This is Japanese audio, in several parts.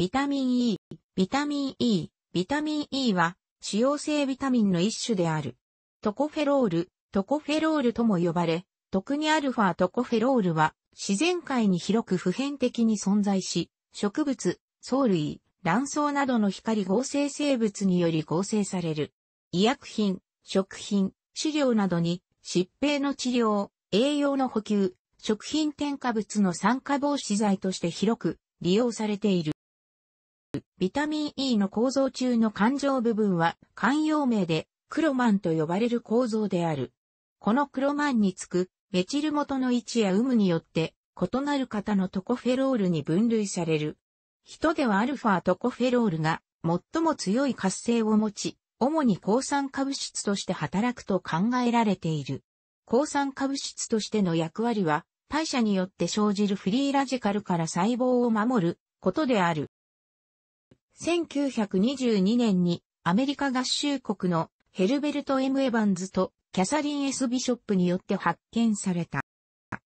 ビタミン E。ビタミン E。ビタミン E は、使用性ビタミンの一種である。トコフェロール、トコフェロールとも呼ばれ、特にアルファトコフェロールは、自然界に広く普遍的に存在し、植物、藻類、卵巣などの光合成生物により合成される。医薬品、食品、飼料などに疾病の治療、栄養の補給、食品添加物の酸化防止剤として広く利用されている。ビタミン E の構造中の環状部分は、慣用名で、クロマンと呼ばれる構造である。このクロマンにつく、メチル元の位置や有無によって、異なる型のトコフェロールに分類される。人ではアルファトコフェロールが最も強い活性を持ち、主に抗酸化物質として働くと考えられている。抗酸化物質としての役割は、代謝によって生じるフリーラジカルから細胞を守ることである。1922年にアメリカ合衆国のヘルベルト・ M・ エヴァンズとキャサリン・ S・ ビショップによって発見された。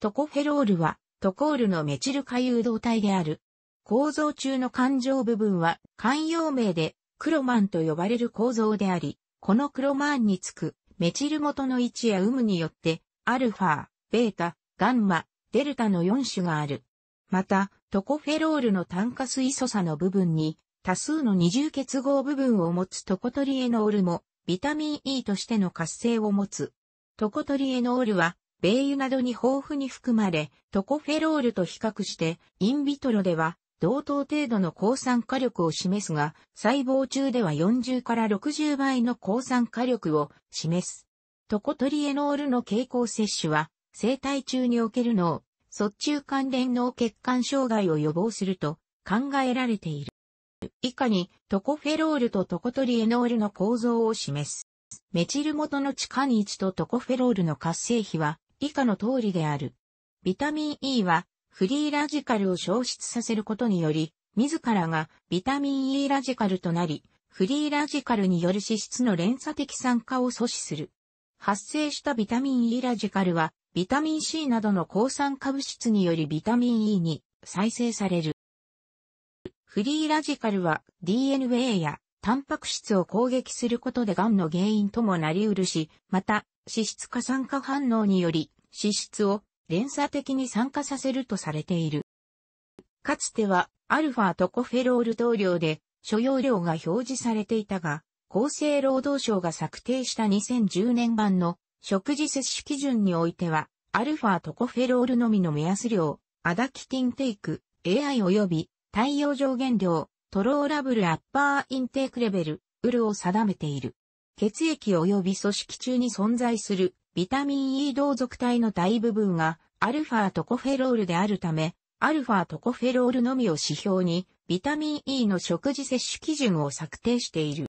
トコフェロールはトコールのメチル化誘導体である。構造中の環状部分は慣用名でクロマンと呼ばれる構造であり、このクロマンにつくメチル元の位置や有無によってアルファ、ベータ、ガンマ、デルタの4種がある。また、トコフェロールの炭化水素差の部分に多数の二重結合部分を持つトコトリエノールも、ビタミン E としての活性を持つ。トコトリエノールは、米油などに豊富に含まれ、トコフェロールと比較して、インビトロでは、同等程度の抗酸化力を示すが、細胞中では40から60倍の抗酸化力を示す。トコトリエノールの経口摂取は、生体中における脳、卒中関連脳血管障害を予防すると考えられている。以下にトコフェロールとトコトリエノールの構造を示す。メチル元の地下に位置とトコフェロールの活性比は以下の通りである。ビタミン E はフリーラジカルを消失させることにより、自らがビタミン E ラジカルとなり、フリーラジカルによる脂質の連鎖的酸化を阻止する。発生したビタミン E ラジカルは、ビタミン C などの抗酸化物質によりビタミン E に再生される。フリーラジカルは DNA やタンパク質を攻撃することで癌の原因ともなりうるし、また、脂質化酸化反応により、脂質を連鎖的に酸化させるとされている。かつては、アルファトコフェロール等量で、所要量が表示されていたが、厚生労働省が策定した2010年版の食事摂取基準においては、アルファトコフェロールのみの目安量、アダキティンテイク、AI 及び太陽上限量、トローラブルアッパーインテークレベル、ウルを定めている。血液及び組織中に存在するビタミン E 同族体の大部分がアルファトコフェロールであるため、アルファトコフェロールのみを指標にビタミン E の食事摂取基準を策定している。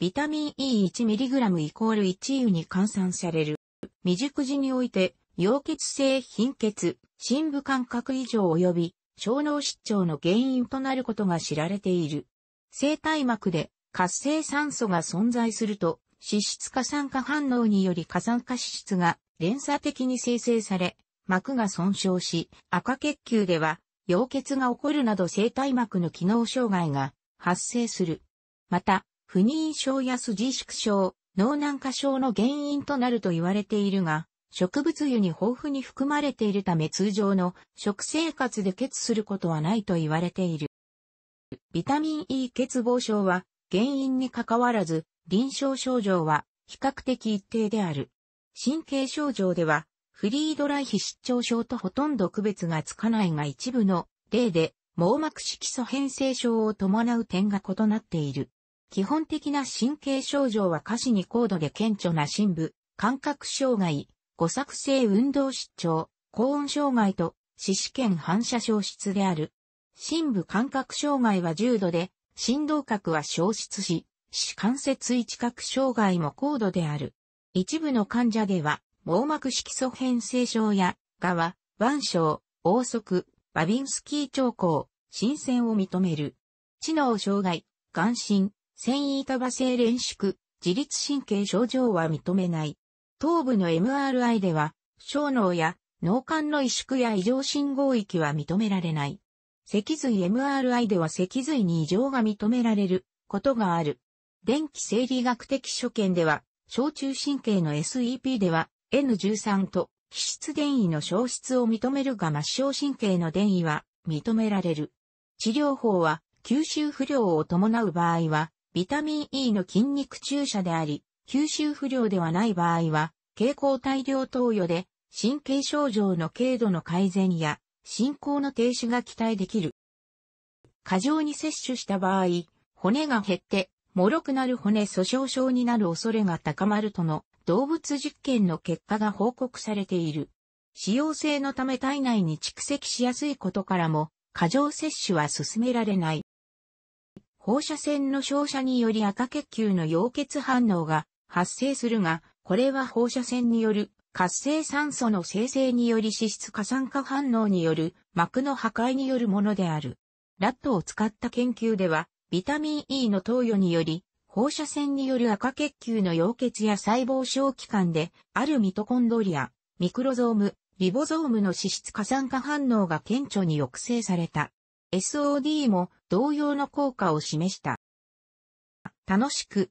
ビタミン E1mg イコール1油に換算される。未熟時において、溶血性貧血、深部感覚異常及び小脳失調の原因となることが知られている。生体膜で活性酸素が存在すると、脂質過酸化反応により過酸化脂質が連鎖的に生成され、膜が損傷し、赤血球では、溶血が起こるなど生体膜の機能障害が発生する。また、不妊症や筋縮症、脳軟化症の原因となると言われているが、植物油に豊富に含まれているため通常の食生活で欠することはないと言われている。ビタミン E 欠乏症は原因にかかわらず臨床症状は比較的一定である。神経症状ではフリードライ皮失調症とほとんど区別がつかないが一部の例で網膜色素変性症を伴う点が異なっている。基本的な神経症状は下肢に高度で顕著な深部、感覚障害、誤作性運動失調、高温障害と四肢圏反射消失である。深部感覚障害は重度で、振動核は消失し、視関節位置核障害も高度である。一部の患者では、網膜色素変性症や、ガワ、腕症、王足、バビンスキー兆候、新鮮を認める。知能障害、眼神、繊維板馬性連縮、自律神経症状は認めない。頭部の MRI では、小脳や脳幹の萎縮や異常信号域は認められない。脊髄 MRI では脊髄に異常が認められることがある。電気生理学的所見では、小中神経の SEP では N13 と皮質電位の消失を認めるが末梢神経の電位は認められる。治療法は吸収不良を伴う場合はビタミン E の筋肉注射であり、吸収不良ではない場合は、経口大量投与で、神経症状の軽度の改善や、進行の停止が期待できる。過剰に摂取した場合、骨が減って、脆くなる骨粗鬆症になる恐れが高まるとの動物実験の結果が報告されている。使用性のため体内に蓄積しやすいことからも過剰摂取は進められない。放射線の照射により赤血球の溶血反応が発生するが、これは放射線による活性酸素の生成により脂質過酸化反応による膜の破壊によるものである。ラットを使った研究では、ビタミン E の投与により、放射線による赤血球の溶血や細胞小器官で、あるミトコンドリア、ミクロゾーム、リボゾームの脂質過酸化反応が顕著に抑制された。SOD も同様の効果を示した。楽しく